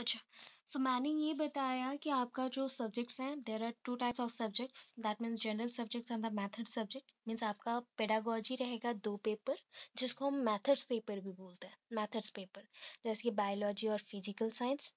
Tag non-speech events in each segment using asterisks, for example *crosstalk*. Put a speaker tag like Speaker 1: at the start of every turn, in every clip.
Speaker 1: अच्छा सो so, मैंने ये बताया कि आपका जो सब्जेक्ट्स हैं there are two types of subjects that means general subjects and the method subject means आपका पेडागोजी रहेगा दो पेपर जिसको हम मैथड्स पेपर भी बोलते हैं मैथड्स पेपर जैसे कि बायोलॉजी और फिजिकल साइंस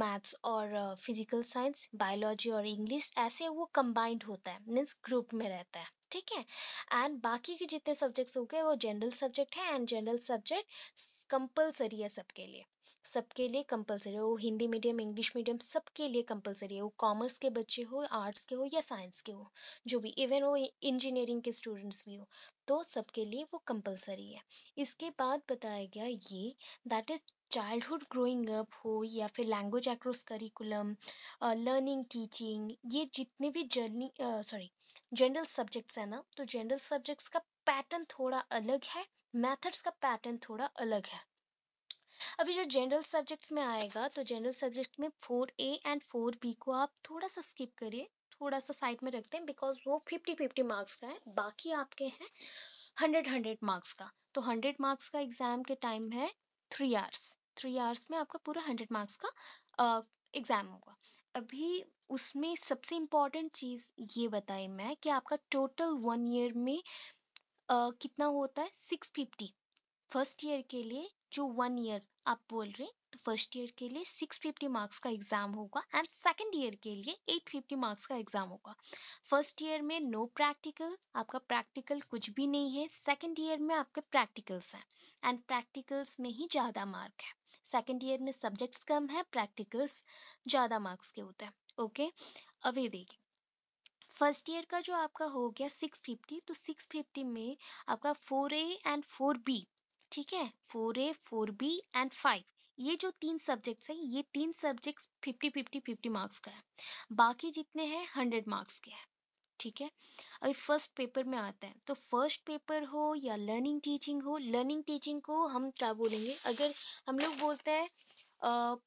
Speaker 1: मैथ्स और फिजिकल साइंस बायोलॉजी और इंग्लिश ऐसे वो कंबाइंड होता है मीन्स ग्रुप में रहता है ठीक है एंड बाकी के जितने सब्जेक्ट्स हो गए वो जनरल सब्जेक्ट है एंड जनरल सब्जेक्ट कंपलसरी है सबके लिए सबके लिए कंपलसरी है वो हिंदी मीडियम इंग्लिश मीडियम सबके लिए कंपलसरी है वो कॉमर्स के बच्चे हो आर्ट्स के हो या साइंस के हो जो भी इवन वो इंजीनियरिंग के स्टूडेंट्स भी हो तो सबके लिए वो कंपलसरी है इसके बाद बताया गया ये that is childhood growing up हो या फिर language across curriculum learning teaching ये जितने भी जर्नी सॉरी जनरल सब्जेक्ट्स हैं ना तो जनरल सब्जेक्ट्स का पैटर्न थोड़ा अलग है मैथड्स का पैटर्न थोड़ा अलग है अभी जो जनरल सब्जेक्ट्स में आएगा तो जनरल सब्जेक्ट में four A and four B को आप थोड़ा सा स्किप करिए थोड़ा सा साइड में रखते हैं बिकॉज वो फिफ्टी फिफ्टी मार्क्स का है बाकी आपके हैं हंड्रेड हंड्रेड मार्क्स का तो हंड्रेड मार्क्स का एग्ज़ाम के टाइम है थ्री आवर्स थ्री आवर्स में आपका पूरा हंड्रेड मार्क्स का एग्ज़ाम होगा अभी उसमें सबसे इम्पॉर्टेंट चीज़ ये बताई मैं कि आपका टोटल वन ईयर में आ, कितना होता है सिक्स फिफ्टी फर्स्ट ईयर के लिए जो वन ईयर आप बोल रहे हैं तो फर्स्ट ईयर के लिए सिक्स फिफ्टी मार्क्स का एग्ज़ाम होगा एंड सेकेंड ईयर के लिए एट फिफ्टी मार्क्स का एग्ज़ाम होगा फर्स्ट ईयर में नो प्रैक्टिकल आपका प्रैक्टिकल कुछ भी नहीं है सेकेंड ईयर में आपके प्रैक्टिकल्स हैं एंड प्रैक्टिकल्स में ही ज़्यादा मार्क है सेकेंड ईयर में सब्जेक्ट्स कम है प्रैक्टिकल्स ज़्यादा मार्क्स के होते हैं ओके अब देखिए फर्स्ट ईयर का जो आपका हो गया सिक्स फिफ्टी तो सिक्स फिफ्टी में आपका four A and four B ठीक है four A four B and five ये जो तीन सब्जेक्ट्स हैं ये तीन subjects fifty fifty fifty marks का है बाकी जितने हैं हंड्रेड मार्क्स के हैं ठीक है अभी फर्स्ट पेपर में आता है तो फर्स्ट पेपर हो या लर्निंग टीचिंग हो लर्निंग टीचिंग को हम क्या बोलेंगे अगर हम लोग बोलते हैं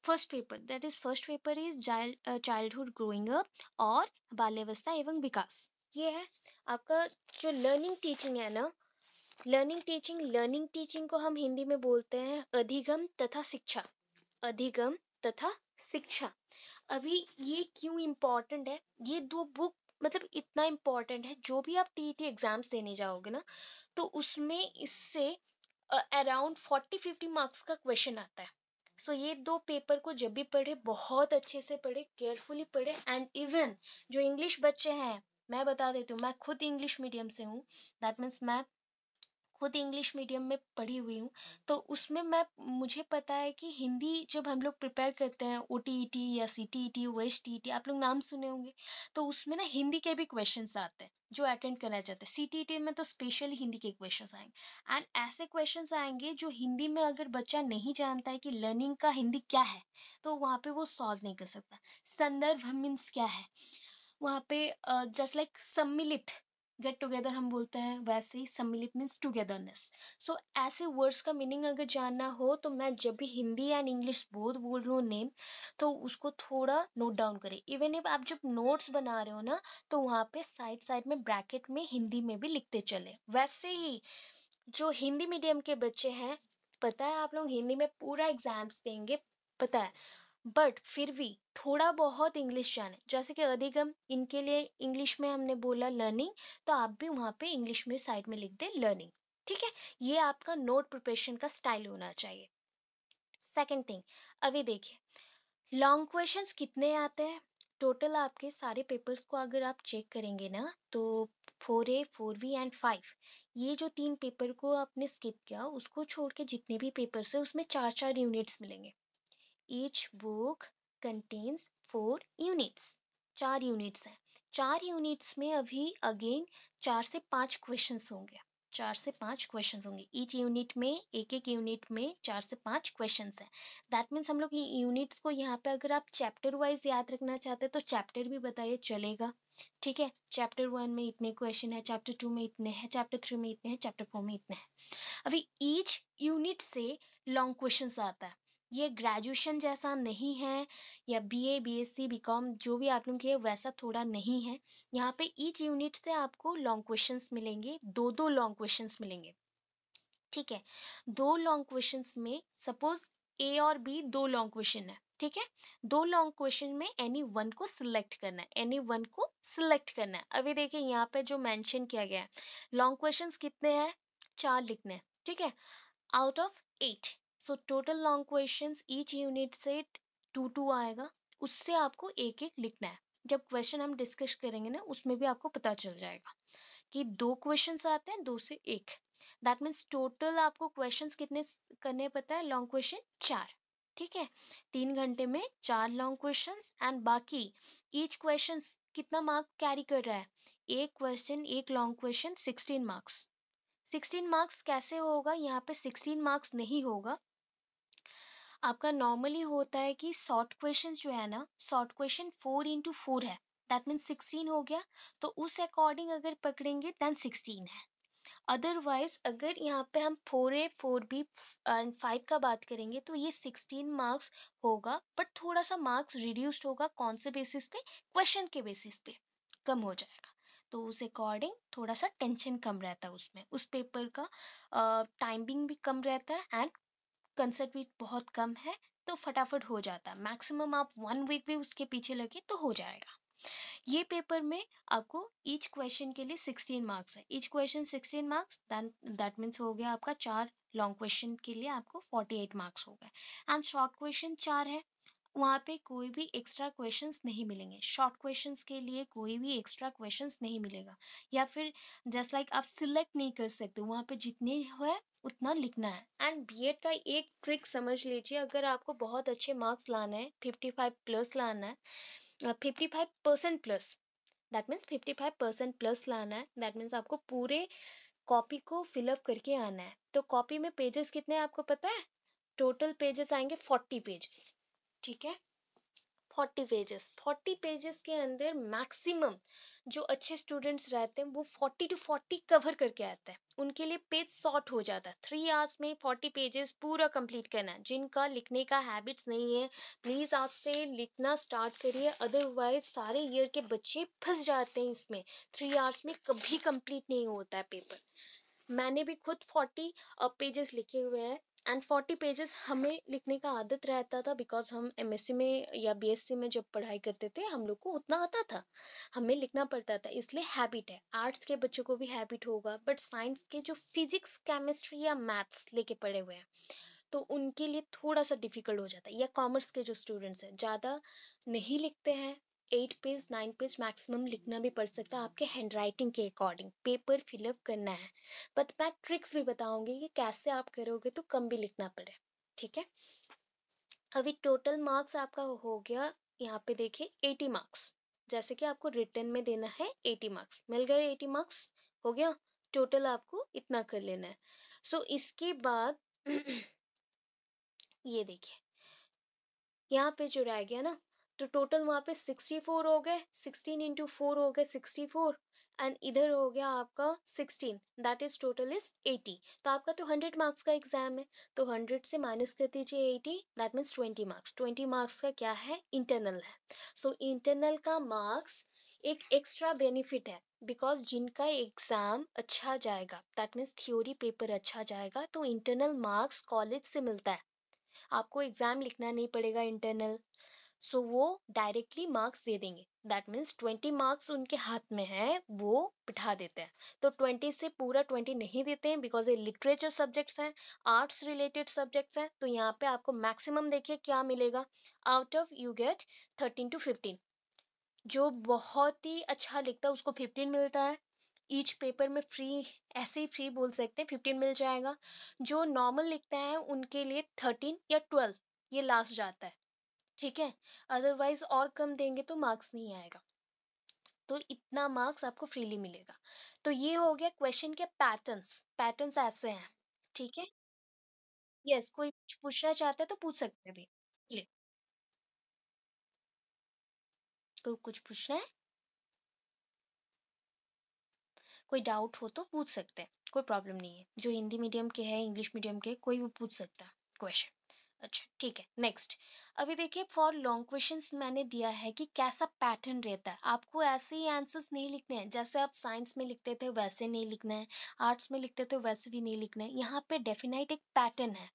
Speaker 1: first paper that is first paper is child childhood growing up और बाल्यावस्था एवं विकास ये है आपका जो लर्निंग टीचिंग है ना लर्निंग टीचिंग लर्निंग टीचिंग को हम हिंदी में बोलते हैं अधिगम तथा शिक्षा अधिगम तथा शिक्षा अभी ये क्यों इम्पोर्टेंट है ये दो बुक मतलब इतना इम्पॉर्टेंट है जो भी आप टी टी e एग्ज़ाम्स देने जाओगे ना तो उसमें इससे अराउंड फोर्टी फिफ्टी मार्क्स का क्वेश्चन आता है सो so, ये दो पेपर को जब भी पढ़े बहुत अच्छे से पढ़े केयरफुली पढ़े एंड इवन जो इंग्लिश बच्चे हैं मैं बता देती हूँ मैं खुद इंग्लिश मीडियम से हूँ दैट मीन्स मैं खुद इंग्लिश मीडियम में पढ़ी हुई हूँ तो उसमें मैं मुझे पता है कि हिंदी जब हम लोग प्रिपेयर करते हैं ओ टी ई टी या C T E T west E T आप लोग नाम सुने होंगे तो उसमें ना हिंदी के भी क्वेश्चन आते हैं जो अटेंड करना चाहते हैं सी टी टी में तो स्पेशली हिंदी के क्वेश्चन आएंगे एंड ऐसे क्वेश्चन आएंगे जो हिंदी में अगर बच्चा नहीं जानता है कि लर्निंग का हिंदी क्या है तो वहाँ पे वो सॉल्व नहीं कर सकता संदर्भ मीन्स क्या है वहाँ पे जस्ट लाइक सम्मिलित गेट टुगेदर हम बोलते हैं वैसे ही सम्मिलित मीन्स टुगेदरनेस सो ऐसे वर्ड्स का मीनिंग अगर जानना हो तो मैं जब भी हिंदी एंड इंग्लिश बोध बोल रही हूँ नेम तो उसको थोड़ा नोट डाउन करें इवन इफ आप जब नोट्स बना रहे हो ना तो वहाँ पे साइड साइड में ब्रैकेट में हिंदी में भी लिखते चले वैसे ही जो हिंदी मीडियम के बच्चे हैं पता है आप लोग हिंदी में पूरा एग्जाम्स देंगे पता है बट फिर भी थोड़ा बहुत इंग्लिश जाने जैसे कि अधिगम इनके लिए इंग्लिश में हमने बोला लर्निंग तो आप भी वहाँ पे इंग्लिश में साइड में लिख दे लर्निंग ठीक है ये आपका नोट प्रिपरेशन का स्टाइल होना चाहिए सेकेंड थिंग अभी देखिए लॉन्ग क्वेश्चन कितने आते हैं टोटल आपके सारे पेपर्स को अगर आप चेक करेंगे ना तो four A four B and five ये जो तीन पेपर को आपने स्किप किया उसको छोड़ के जितने भी पेपर्स है उसमें चार चार यूनिट्स मिलेंगे each book contains four units चार यूनिट्स हैं चार यूनिट्स में अभी अगेन चार से पांच क्वेश्चंस होंगे चार से पांच क्वेश्चंस होंगे ईच यूनिट में एक एक यूनिट में चार से पांच क्वेश्चंस हैं दैट मीन्स हम लोग यूनिट्स को यहाँ पे अगर आप चैप्टर वाइज याद रखना चाहते हैं तो चैप्टर भी बताइए चलेगा ठीक है चैप्टर वन में इतने क्वेश्चन है चैप्टर टू में इतने हैं चैप्टर थ्री में इतने हैं चैप्टर फोर में इतने हैं अभी ईच यूनिट से लॉन्ग क्वेश्चन आता है ये ग्रेजुएशन जैसा नहीं है या बीए बीएससी बीकॉम जो भी आप लोग किए वैसा थोड़ा नहीं है यहाँ पे ईच यूनिट से आपको लॉन्ग क्वेश्चंस मिलेंगे दो दो लॉन्ग क्वेश्चंस मिलेंगे ठीक है दो लॉन्ग क्वेश्चंस में सपोज ए और बी दो लॉन्ग क्वेश्चन है ठीक है दो लॉन्ग क्वेश्चन में एनी वन को सिलेक्ट करना है एनी वन को सिलेक्ट करना है अभी देखिए यहाँ पे जो मेंशन किया गया है लॉन्ग क्वेश्चन कितने हैं चार लिखने हैं ठीक है out of eight so total long questions each unit से टू टू आएगा उससे आपको एक एक लिखना है जब क्वेश्चन हम डिस्कस करेंगे ना उसमें भी आपको पता चल जाएगा कि दो क्वेश्चन आते हैं दो से एक दैट मीन्स टोटल आपको क्वेश्चन कितने करने पता है लॉन्ग क्वेश्चन चार ठीक है तीन घंटे में चार लॉन्ग क्वेश्चन एंड बाकी ईच क्वेश्चन कितना मार्क कैरी कर रहा है एक क्वेश्चन एक long question sixteen marks sixteen marks कैसे होगा यहाँ पे सिक्सटीन मार्क्स नहीं होगा आपका नॉर्मली होता है कि शॉर्ट क्वेश्चन जो है ना short question four into four है दैट मीन्स सिक्सटीन हो गया तो उस अकॉर्डिंग अगर पकड़ेंगे दैन सिक्सटीन है अदरवाइज अगर यहाँ पे हम four A four B and five का बात करेंगे तो ये सिक्सटीन मार्क्स होगा बट थोड़ा सा मार्क्स रिड्यूस्ड होगा कौन से बेसिस पे क्वेश्चन के बेसिस पे कम हो जाएगा तो उस अकॉर्डिंग थोड़ा सा टेंशन कम रहता है उसमें उस पेपर का टाइमिंग भी कम रहता है एंड कंसेप्ट भी बहुत कम है तो फटाफट हो जाता है मैक्सिमम आप वन वीक भी उसके पीछे लगे तो हो जाएगा ये पेपर में आपको ईच क्वेश्चन के लिए सिक्सटीन मार्क्स है each question sixteen marks that means हो गया आपका चार लॉन्ग क्वेश्चन के लिए आपको फोर्टी एट मार्क्स हो गए एंड शॉर्ट क्वेश्चन चार है वहाँ पे कोई भी एक्स्ट्रा क्वेश्चंस नहीं मिलेंगे शॉर्ट क्वेश्चंस के लिए कोई भी एक्स्ट्रा क्वेश्चंस नहीं मिलेगा या फिर जस्ट लाइक like आप सिलेक्ट नहीं कर सकते वहाँ पे जितने है उतना लिखना है एंड बी का एक ट्रिक समझ लीजिए अगर आपको बहुत अच्छे मार्क्स लाना है फिफ्टी फाइव प्लस लाना है fifty five percent plus that means fifty five percent plus लाना है दैट मीन्स आपको पूरे कॉपी को फिलअप करके आना है तो कॉपी में पेजेस कितने आपको पता है टोटल पेजेस आएंगे फोर्टी पेजेस ठीक है फोर्टी पेजेस फोर्टी पेजेस के अंदर मैक्सिमम जो अच्छे स्टूडेंट्स रहते हैं वो फोर्टी टू फोर्टी कवर करके आते हैं उनके लिए पेज शॉर्ट हो जाता है थ्री आवर्स में फोर्टी पेजेस पूरा कंप्लीट करना है जिनका लिखने का हैबिट्स नहीं है प्लीज़ आपसे लिखना स्टार्ट करिए अदरवाइज सारे ईयर के बच्चे फंस जाते हैं इसमें थ्री आवर्स में कभी कंप्लीट नहीं होता है पेपर मैंने भी खुद फोर्टी पेजेस लिखे हुए हैं एंड फोर्टी पेजेस हमें लिखने का आदत रहता था बिकॉज हम सी में या सी में जब पढ़ाई करते थे हम लोग को उतना आता था हमें लिखना पड़ता था इसलिए हैबिट है आर्ट्स के बच्चों को भी हैबिट होगा बट साइंस के जो फिजिक्स केमिस्ट्री या मैथ्स लेके पढ़े हुए हैं तो उनके लिए थोड़ा सा डिफ़िकल्ट हो जाता है या कॉमर्स के जो स्टूडेंट्स हैं ज़्यादा नहीं लिखते हैं eight page nine page maximum लिखना भी पड़ सकता है आपके हैंड राइटिंग के अकॉर्डिंग पेपर फिलअप करना है बट मैं ट्रिक्स भी बताऊंगी कि कैसे आप करोगे तो कम भी लिखना पड़े ठीक है अभी टोटल मार्क्स आपका हो गया यहाँ पे देखिए एटी मार्क्स जैसे कि आपको रिटर्न में देना है एटी मार्क्स मिल गए एटी मार्क्स हो गया टोटल आपको इतना कर लेना है सो so, इसके बाद *clears throat* ये देखिए यहाँ पे जो रह गया ना तो टोटल वहाँ पे सिक्सटी फोर हो गए सिक्सटीन इंटू फोर हो गए सिक्सटी फोर एंड इधर हो गया आपका sixteen that is total is eighty तो आपका तो हंड्रेड मार्क्स का एग्जाम है तो हंड्रेड से माइनस कर दीजिए eighty that means twenty marks twenty marks का क्या है इंटरनल है सो so, इंटरनल का मार्क्स एक एक्स्ट्रा बेनिफिट है बिकॉज जिनका एग्ज़ाम अच्छा जाएगा दैट मीन्स थ्योरी पेपर अच्छा जाएगा तो इंटरनल मार्क्स कॉलेज से मिलता है आपको एग्ज़ाम लिखना नहीं पड़ेगा इंटरनल सो वो डायरेक्टली मार्क्स दे देंगे दैट मीन्स ट्वेंटी मार्क्स उनके हाथ में है वो बिठा देते हैं तो ट्वेंटी से पूरा ट्वेंटी नहीं देते हैं बिकॉज ये लिटरेचर सब्जेक्ट्स हैं आर्ट्स रिलेटेड सब्जेक्ट्स हैं तो यहाँ पे आपको मैक्सिमम देखिए क्या मिलेगा out of you get thirteen to fifteen जो बहुत ही अच्छा लिखता है उसको फिफ्टीन मिलता है ईच पेपर में फ्री ऐसे ही फ्री बोल सकते हैं फिफ्टीन मिल जाएगा जो नॉर्मल लिखते हैं उनके लिए थर्टीन या ट्वेल्व ये लास्ट जाता है ठीक है अदरवाइज और कम देंगे तो मार्क्स नहीं आएगा तो इतना मार्क्स आपको फ्रीली मिलेगा तो ये हो गया क्वेश्चन के पैटर्न्स पैटर्न्स ऐसे हैं ठीक है यस yes, कोई पूछना चाहता है तो पूछ सकते हैं भी ले कोई कुछ पूछना है कोई डाउट हो तो पूछ सकते हैं कोई प्रॉब्लम नहीं है जो हिंदी मीडियम के है इंग्लिश मीडियम के कोई भी पूछ सकता है क्वेश्चन अच्छा ठीक है नेक्स्ट अभी देखिए फॉर लॉन्ग क्वेश्चंस मैंने दिया है कि कैसा पैटर्न रहता है आपको ऐसे ही आंसर्स नहीं लिखने हैं जैसे आप साइंस में लिखते थे वैसे नहीं लिखना है आर्ट्स में लिखते थे वैसे भी नहीं लिखना है यहाँ पे डेफिनेट एक पैटर्न है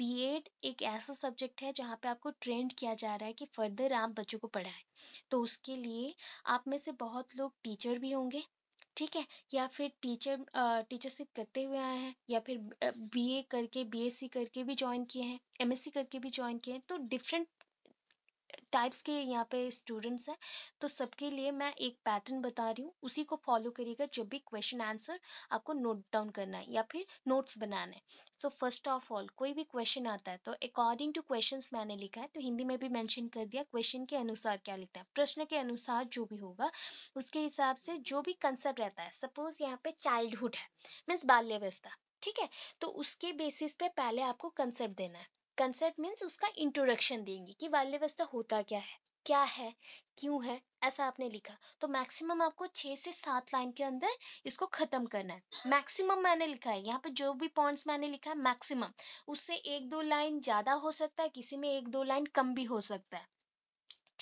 Speaker 1: बीएड एक ऐसा सब्जेक्ट है जहाँ पे आपको ट्रेंड किया जा रहा है कि फर्दर आप बच्चों को पढ़ाएं तो उसके लिए आप में से बहुत लोग टीचर भी होंगे ठीक है या फिर टीचर टीचरशिप करते हुए आए हैं या फिर बीए करके बीएससी करके भी ज्वाइन किए हैं एमएससी करके भी ज्वाइन किए हैं तो डिफरेंट टाइप्स के यहाँ पे स्टूडेंट्स हैं तो सबके लिए मैं एक पैटर्न बता रही हूँ उसी को फॉलो करिएगा जब भी क्वेश्चन आंसर आपको नोट डाउन करना है या फिर नोट्स बनाना है तो फर्स्ट ऑफ ऑल कोई भी क्वेश्चन आता है तो अकॉर्डिंग टू क्वेश्चन मैंने लिखा है तो हिंदी में भी मैंशन कर दिया क्वेश्चन के अनुसार क्या लिखता है प्रश्न के अनुसार जो भी होगा उसके हिसाब से जो भी कंसेप्ट रहता है सपोज यहाँ पे चाइल्डहुड है मीन्स बाल्यवस्था ठीक है तो उसके बेसिस पे पहले आपको कंसेप्ट देना है कंसेप्ट मीन्स उसका इंट्रोडक्शन देंगे कि बाल्यवस्था होता क्या है क्या है क्यों है ऐसा आपने लिखा तो मैक्सिमम आपको छः से सात लाइन के अंदर इसको ख़त्म करना है मैक्सिमम मैंने लिखा है यहाँ पे जो भी पॉइंट्स मैंने लिखा है मैक्सिमम उससे एक दो लाइन ज़्यादा हो सकता है किसी में एक दो लाइन कम भी हो सकता है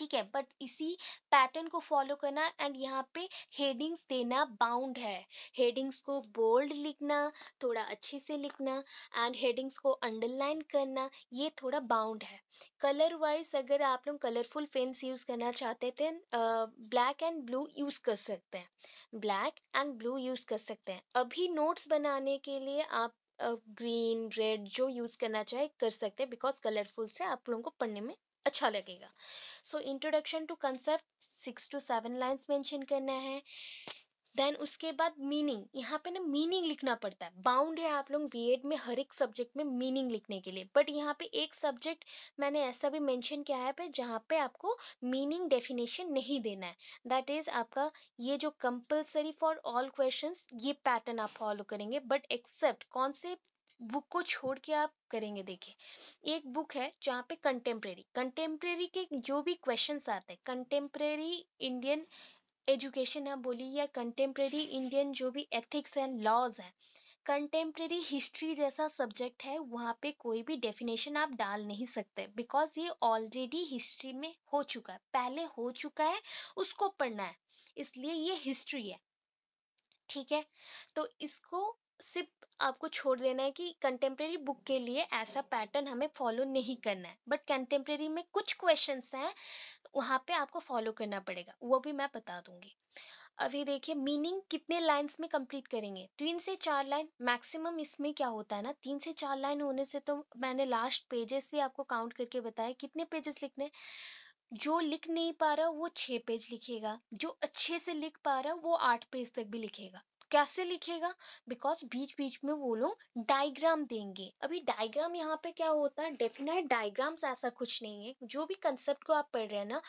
Speaker 1: ठीक है बट इसी पैटर्न को फॉलो करना एंड यहाँ पे हेडिंग्स देना बाउंड है हेडिंग्स को बोल्ड लिखना थोड़ा अच्छे से लिखना एंड हेडिंग्स को अंडरलाइन करना ये थोड़ा बाउंड है कलर वाइज अगर आप लोग कलरफुल पेंस यूज़ करना चाहते थे ब्लैक एंड ब्लू यूज़ कर सकते हैं ब्लैक एंड ब्लू यूज़ कर सकते हैं अभी नोट्स बनाने के लिए आप ग्रीन रेड जो यूज़ करना चाहे कर सकते हैं बिकॉज कलरफुल से आप लोगों को पढ़ने में अच्छा लगेगा so introduction to concept six to seven lines mention करना है देन उसके बाद मीनिंग यहाँ पे ना मीनिंग लिखना पड़ता है बाउंड है आप लोग एड में हर एक सब्जेक्ट में मीनिंग लिखने के लिए बट यहाँ पे एक सब्जेक्ट मैंने ऐसा भी मेंशन किया है पे जहाँ पे आपको मीनिंग डेफिनेशन नहीं देना है दैट इज़ आपका ये जो कंपलसरी फॉर ऑल क्वेश्चंस ये पैटर्न आप फॉलो करेंगे बट एक्सेप्ट कौन से बुक को छोड़ के आप करेंगे देखिए एक बुक है जहाँ पे कंटेम्प्रेरी कंटेम्प्रेरी के जो भी क्वेश्चन आते हैं कंटेम्प्रेरी इंडियन एजुकेशन है बोली या कंटेम्प्रेरी इंडियन जो भी एथिक्स हैं लॉज हैं कंटेम्प्रेरी हिस्ट्री जैसा सब्जेक्ट है वहाँ पे कोई भी डेफिनेशन आप डाल नहीं सकते बिकॉज ये ऑलरेडी हिस्ट्री में हो चुका है पहले हो चुका है उसको पढ़ना है इसलिए ये हिस्ट्री है ठीक है तो इसको सिर्फ आपको छोड़ देना है कि कंटेम्प्रेरी बुक के लिए ऐसा पैटर्न हमें फॉलो नहीं करना है बट कंटेम्प्रेरी में कुछ क्वेश्चन हैं वहाँ पे आपको फॉलो करना पड़ेगा वो भी मैं बता दूंगी अभी देखिए मीनिंग कितने लाइंस में कंप्लीट करेंगे तीन से चार लाइन मैक्सिमम इसमें क्या होता है ना तीन से चार लाइन होने से तो मैंने लास्ट पेजेस भी आपको काउंट करके बताया कितने पेजेस लिखने जो लिख नहीं पा रहा वो छः पेज लिखेगा जो अच्छे से लिख पा रहा वो आठ पेज तक भी लिखेगा कैसे लिखेगा बिकॉज बीच बीच में वो लोग डायग्राम देंगे अभी डायग्राम यहाँ पे क्या होता है डेफिनेट डायग्राम्स ऐसा कुछ नहीं है जो भी कंसेप्ट को आप पढ़ रहे हैं ना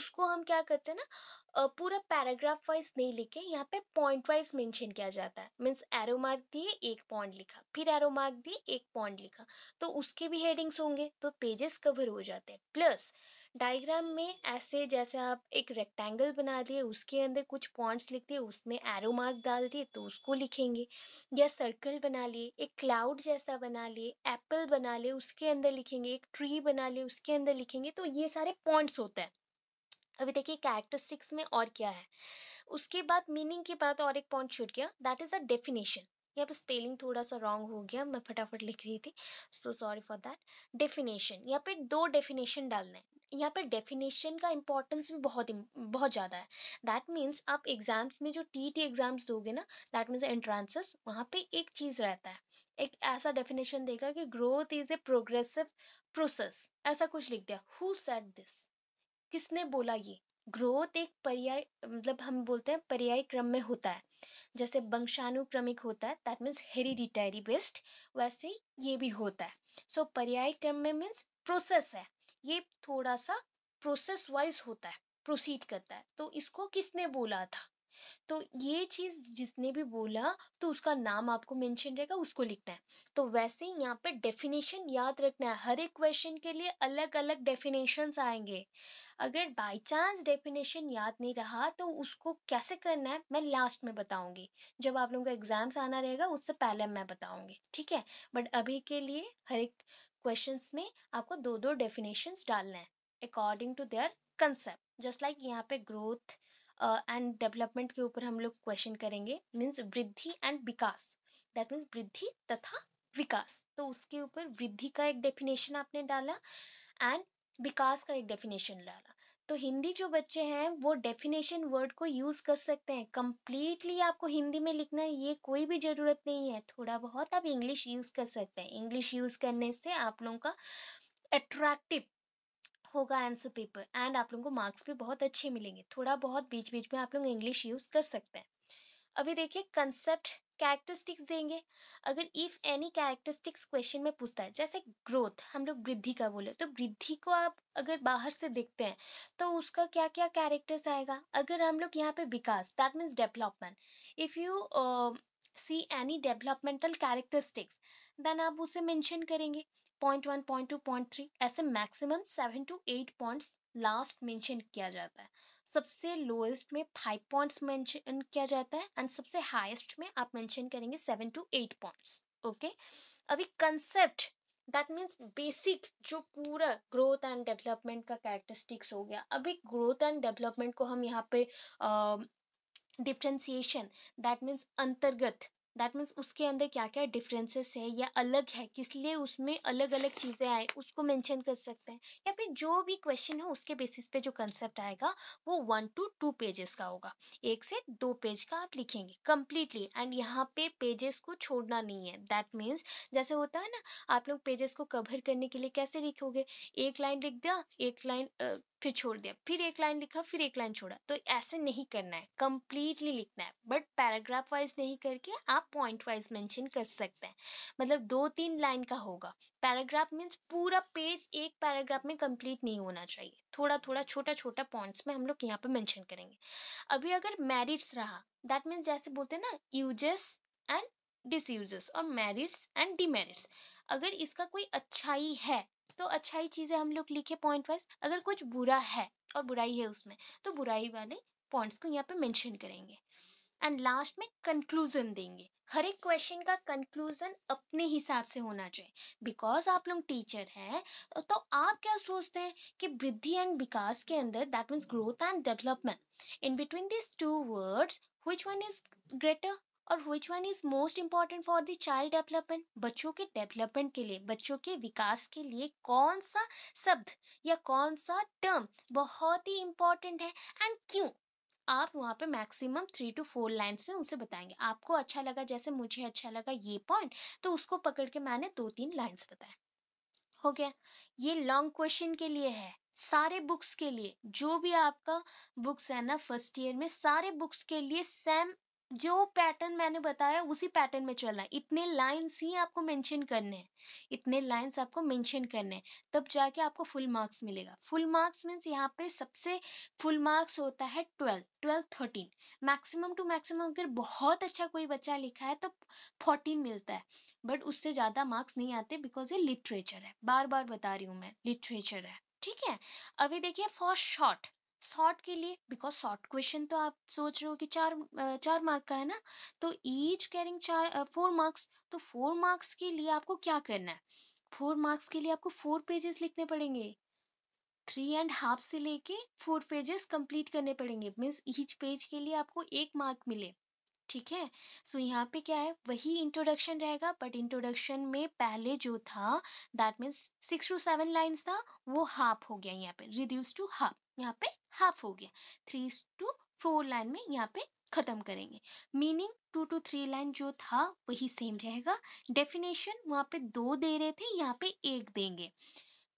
Speaker 1: उसको हम क्या करते हैं ना पूरा पैराग्राफ वाइज नहीं लिखे यहाँ पे पॉइंट वाइज मेंशन किया जाता है मीन्स एरो मार्क दिए एक पॉइंट लिखा फिर एरो मार्क दिए एक पॉइंट लिखा तो उसके भी हेडिंग्स होंगे तो पेजेस कवर हो जाते हैं प्लस डायग्राम में ऐसे जैसे आप एक रेक्टेंगल बना दिए उसके अंदर कुछ पॉइंट्स लिख दिए उसमें एरो मार्क डाल दिए तो उसको लिखेंगे या सर्कल बना लिए एक क्लाउड जैसा बना लिए एप्पल बना लिए उसके अंदर लिखेंगे एक ट्री बना लिए उसके अंदर लिखेंगे तो ये सारे पॉइंट्स होते हैं अभी देखिए कैरेक्टरिस्टिक्स में और क्या है उसके बाद मीनिंग के बाद और एक पॉइंट छूट गया दैट इज़ द डेफिनेशन यहाँ पे स्पेलिंग थोड़ा सा रॉन्ग हो गया मैं फटाफट लिख रही थी so sorry for that definition यहाँ पे दो डेफिनेशन डालना है यहाँ पर डेफिनेशन का इम्पोर्टेंस भी बहुत बहुत ज़्यादा है दैट मीन्स आप एग्ज़ाम्स में जो टी टी एग्ज़ाम्स दोगे ना दैट मीन्स एंट्रांसेस वहाँ पे एक चीज़ रहता है एक ऐसा डेफिनेशन देगा कि growth is a progressive process ऐसा कुछ लिख दिया हु सेट दिस किसने बोला ये ग्रोथ एक पर्याय मतलब हम बोलते हैं पर्याय क्रम में होता है जैसे वंशानुक्रमिक होता है दैट मीन्स हेरिडिटरी बेस्ड वैसे ये भी होता है सो so, पर्याय क्रम में मीन्स प्रोसेस है ये थोड़ा सा प्रोसेस वाइज होता है प्रोसीड करता है तो इसको किसने बोला था तो ये चीज़ जिसने भी बोला तो उसका नाम आपको मेंशन रहेगा उसको लिखना है तो वैसे ही यहाँ पे डेफिनेशन याद रखना है हर एक क्वेश्चन के लिए अलग अलग डेफिनेशन आएंगे अगर बाय चांस डेफिनेशन याद नहीं रहा तो उसको कैसे करना है मैं लास्ट में बताऊंगी जब आप लोगों का एग्ज़ाम्स आना रहेगा उससे पहले मैं बताऊंगी ठीक है बट अभी के लिए हर एक क्वेश्चंस में आपको दो दो डेफिनेशंस डालने हैं according to their concept just like यहाँ पे ग्रोथ एंड uh, डेवलपमेंट के ऊपर हम लोग क्वेश्चन करेंगे मीन्स वृद्धि एंड विकास दैट मीन्स वृद्धि तथा विकास तो उसके ऊपर वृद्धि का एक डेफिनेशन आपने डाला एंड विकास का एक डेफिनेशन डाला तो हिंदी जो बच्चे हैं वो डेफिनेशन वर्ड को यूज़ कर सकते हैं कम्प्लीटली आपको हिंदी में लिखना ये कोई भी ज़रूरत नहीं है थोड़ा बहुत आप इंग्लिश यूज़ कर सकते हैं इंग्लिश यूज़ करने से आप लोगों का अट्रैक्टिव होगा आंसर पेपर एंड आप लोगों को मार्क्स भी बहुत अच्छे मिलेंगे थोड़ा बहुत बीच बीच में आप लोग इंग्लिश यूज़ कर सकते हैं अभी देखिए कंसेप्ट कैरेक्टरिस्टिक्स देंगे अगर इफ़ एनी कैरेक्टरिस्टिक्स क्वेश्चन में पूछता है जैसे ग्रोथ हम लोग वृद्धि का बोले तो वृद्धि को आप अगर बाहर से देखते हैं तो उसका क्या क्या कैरेक्टर्स आएगा अगर हम लोग यहाँ पे विकास that means development if you see any developmental characteristics then आप उसे मेंशन करेंगे point one point two point three ऐसे maximum seven to eight points last mention किया जाता है सबसे लोएस्ट में फाइव पॉइंट्स मेंशन किया जाता है एंड सबसे हाईएस्ट में आप मेंशन करेंगे seven to eight points okay अभी कंसेप्ट दैट मीन्स बेसिक जो पूरा ग्रोथ एंड डेवलपमेंट का कैरेक्टरिस्टिक्स हो गया अभी ग्रोथ एंड डेवलपमेंट को हम यहाँ पे डिफ्रेंसीशन दैट मीन्स अंतर्गत दैट मीन्स उसके अंदर क्या क्या डिफरेंसेस है या अलग है किस लिए उसमें अलग अलग चीज़ें आए उसको मेंशन कर सकते हैं या फिर जो भी क्वेश्चन हो उसके बेसिस पे जो कंसेप्ट आएगा वो वन टू टू पेजेस का होगा एक से दो पेज का आप लिखेंगे कम्प्लीटली एंड यहाँ पे पेजेस को छोड़ना नहीं है दैट मीन्स जैसे होता है ना आप लोग पेजेस को कवर करने के लिए कैसे लिखोगे एक लाइन लिख दिया एक लाइन फिर छोड़ दिया फिर एक लाइन लिखा फिर एक लाइन छोड़ा तो ऐसे नहीं करना है कंप्लीटली लिखना है बट पैराग्राफ वाइज नहीं करके आप पॉइंट वाइज मेंशन कर सकते हैं मतलब दो तीन लाइन का होगा पैराग्राफ मीन्स पूरा पेज एक पैराग्राफ में कंप्लीट नहीं होना चाहिए थोड़ा थोड़ा छोटा छोटा पॉइंट्स में हम लोग यहाँ पर मैंशन करेंगे अभी अगर मैरिट्स रहा दैट मीन्स जैसे बोलते हैं ना यूजेस एंड यूजेस और मेरिट्स एंड डिमेरिट्स अगर इसका कोई अच्छाई है तो अच्छा ही चीज़ें हम लोग लिखे पॉइंट वाइज अगर कुछ बुरा है और बुराई है उसमें तो बुराई वाले पॉइंट्स को यहाँ पर मेंशन करेंगे एंड लास्ट में कंक्लूजन देंगे हर एक क्वेश्चन का कंक्लूजन अपने हिसाब से होना चाहिए बिकॉज आप लोग टीचर हैं तो आप क्या सोचते हैं कि वृद्धि एंड विकास के अंदर that means growth and development in between this two words which one is greater और which one is most important for the child development बच्चों के डेवलपमेंट के लिए बच्चों के विकास के लिए कौन सा शब्द या कौन सा टर्म बहुत ही इम्पॉर्टेंट है एंड क्यों आप वहाँ पे maximum three to four lines में उसे बताएंगे आपको अच्छा लगा जैसे मुझे अच्छा लगा ये पॉइंट तो उसको पकड़ के मैंने दो तीन लाइंस बताए हो गया ये लॉन्ग क्वेश्चन के लिए है सारे बुक्स के लिए जो भी आपका बुक्स है ना फर्स्ट ईयर में सारे बुक्स के लिए सेम जो पैटर्न मैंने बताया उसी पैटर्न में चलना है इतने लाइंस ही आपको मेंशन करने हैं इतने लाइंस आपको मेंशन करने हैं तब जाके आपको फुल मार्क्स मिलेगा फुल मार्क्स मीन्स यहाँ पे सबसे फुल मार्क्स होता है twelfth twelfth thirteen maximum two maximum अगर बहुत अच्छा कोई बच्चा लिखा है तो फोर्टीन मिलता है बट उससे ज़्यादा मार्क्स नहीं आते बिकॉज ये लिटरेचर है बार बार बता रही हूँ मैं लिटरेचर है ठीक है अभी देखिए फॉर शॉर्ट शॉर्ट के लिए बिकॉज शॉर्ट क्वेश्चन तो आप सोच रहे हो कि चार चार मार्क का है ना तो ईच कैरिंग चार फोर मार्क्स तो फोर मार्क्स के लिए आपको क्या करना है फोर मार्क्स के लिए आपको फोर पेजेस लिखने पड़ेंगे थ्री एंड हाफ से लेके फोर पेजेस कंप्लीट करने पड़ेंगे मीन्स ईच पेज के लिए आपको एक मार्क मिले ठीक है सो so, यहाँ पे क्या है वही इंट्रोडक्शन रहेगा बट इंट्रोडक्शन में पहले जो था that means six to seven lines था वो हाफ हो गया यहाँ पे रिड्यूस टू हाफ यहाँ पे हाफ हो गया थ्री टू फोर लाइन में यहाँ पे ख़त्म करेंगे meaning two two three line जो था वही सेम रहेगा डेफिनेशन वहाँ पे दो दे रहे थे यहाँ पे एक देंगे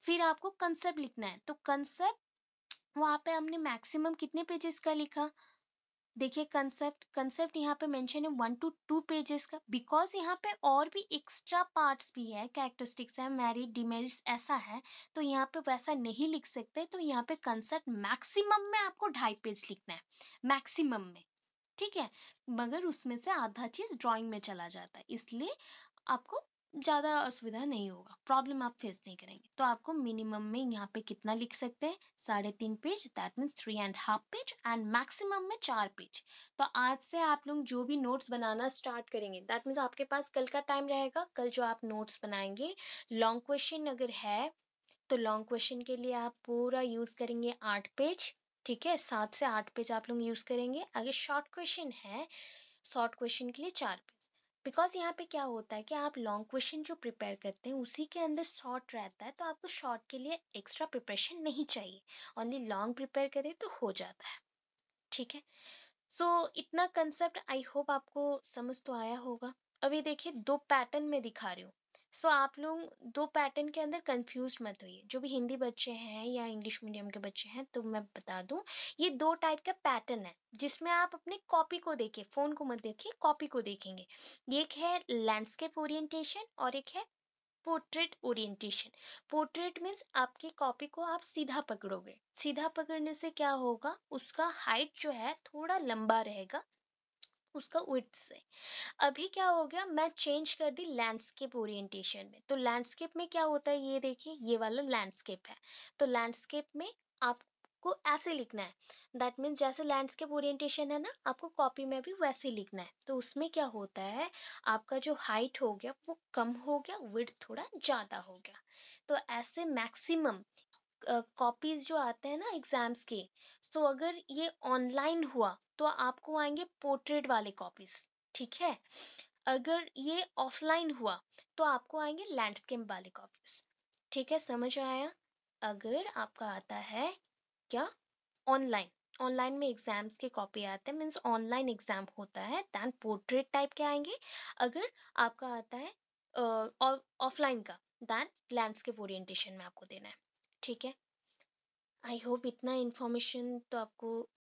Speaker 1: फिर आपको कंसेप्ट लिखना है तो कंसेप्ट वहाँ पे हमने मैक्सिमम कितने पेजेस का लिखा देखिए कंसेप्ट कंसेप्ट यहाँ पे मेंशन है वन टू टू पेजेस का बिकॉज यहाँ पे और भी एक्स्ट्रा पार्ट्स भी है कैरेक्टरिस्टिक्स है मैरिड डिमेरिट्स ऐसा है तो यहाँ पे वैसा नहीं लिख सकते तो यहाँ पे कंसेप्ट मैक्सिमम में आपको ढाई पेज लिखना है मैक्सिमम में ठीक है मगर उसमें से आधा चीज़ ड्राइंग में चला जाता है इसलिए आपको ज़्यादा असुविधा नहीं होगा प्रॉब्लम आप फेस नहीं करेंगे तो आपको मिनिमम में यहाँ पे कितना लिख सकते हैं साढ़े तीन page that means three and half page and maximum में चार पेज तो आज से आप लोग जो भी नोट्स बनाना स्टार्ट करेंगे दैट मीन्स आपके पास कल का टाइम रहेगा कल जो आप नोट्स बनाएंगे लॉन्ग क्वेश्चन अगर है तो लॉन्ग क्वेश्चन के लिए आप पूरा यूज़ करेंगे आठ पेज ठीक है सात से आठ पेज आप लोग यूज़ करेंगे अगर शॉर्ट क्वेश्चन है शॉर्ट क्वेश्चन के लिए चार पेज बिकॉज यहाँ पे क्या होता है कि आप लॉन्ग क्वेश्चन जो प्रिपेयर करते हैं उसी के अंदर शॉर्ट रहता है तो आपको शॉर्ट के लिए एक्स्ट्रा प्रिपरेशन नहीं चाहिए ओनली लॉन्ग प्रिपेयर करें तो हो जाता है ठीक है सो so, इतना कंसेप्ट आई होप आपको समझ तो आया होगा अभी देखिए दो पैटर्न में दिखा रही हूँ सो आप लोग दो पैटर्न के अंदर कंफ्यूज मत होइए जो भी हिंदी बच्चे हैं या इंग्लिश मीडियम के बच्चे हैं तो मैं बता दूं ये दो टाइप का पैटर्न है जिसमें आप अपने कॉपी को देखिए फ़ोन को मत देखिए कॉपी को देखेंगे एक है लैंडस्केप ओरिएंटेशन और एक है पोर्ट्रेट ओरिएंटेशन पोर्ट्रेट मीन्स आपकी कॉपी को आप सीधा पकड़ोगे सीधा पकड़ने से क्या होगा उसका हाइट जो है थोड़ा लंबा रहेगा उसका विथ से अभी क्या हो गया मैं चेंज कर दी लैंडस्केप ओरिएंटेशन में तो लैंडस्केप में क्या होता है ये देखिए ये वाला लैंडस्केप है तो लैंडस्केप में आप आपको ऐसे लिखना है दैट मीन्स जैसे लैंडस्केप ओरिएंटेशन है ना आपको कॉपी में भी वैसे लिखना है तो उसमें क्या होता है आपका जो हाइट हो गया वो कम हो गया विथ थोड़ा ज़्यादा हो गया तो ऐसे मैक्सिमम कॉपीज़ जो आते हैं ना एग्ज़ाम्स के तो अगर ये ऑनलाइन हुआ तो आपको आएंगे पोर्ट्रेट वाले कॉपीज़ ठीक है अगर ये ऑफलाइन हुआ तो आपको आएंगे लैंडस्केप वाले कॉपीज़ ठीक है समझ आया अगर आपका आता है क्या ऑनलाइन ऑनलाइन में एग्जाम्स के कॉपी आते हैं मीन्स ऑनलाइन एग्जाम होता है दैन पोर्ट्रेट टाइप के आएंगे अगर आपका आता है ऑफलाइन का दैन लैंडस्केप ओरिएंटेशन में आपको देना है ठीक है आई होप इतना इन्फॉर्मेशन तो आपको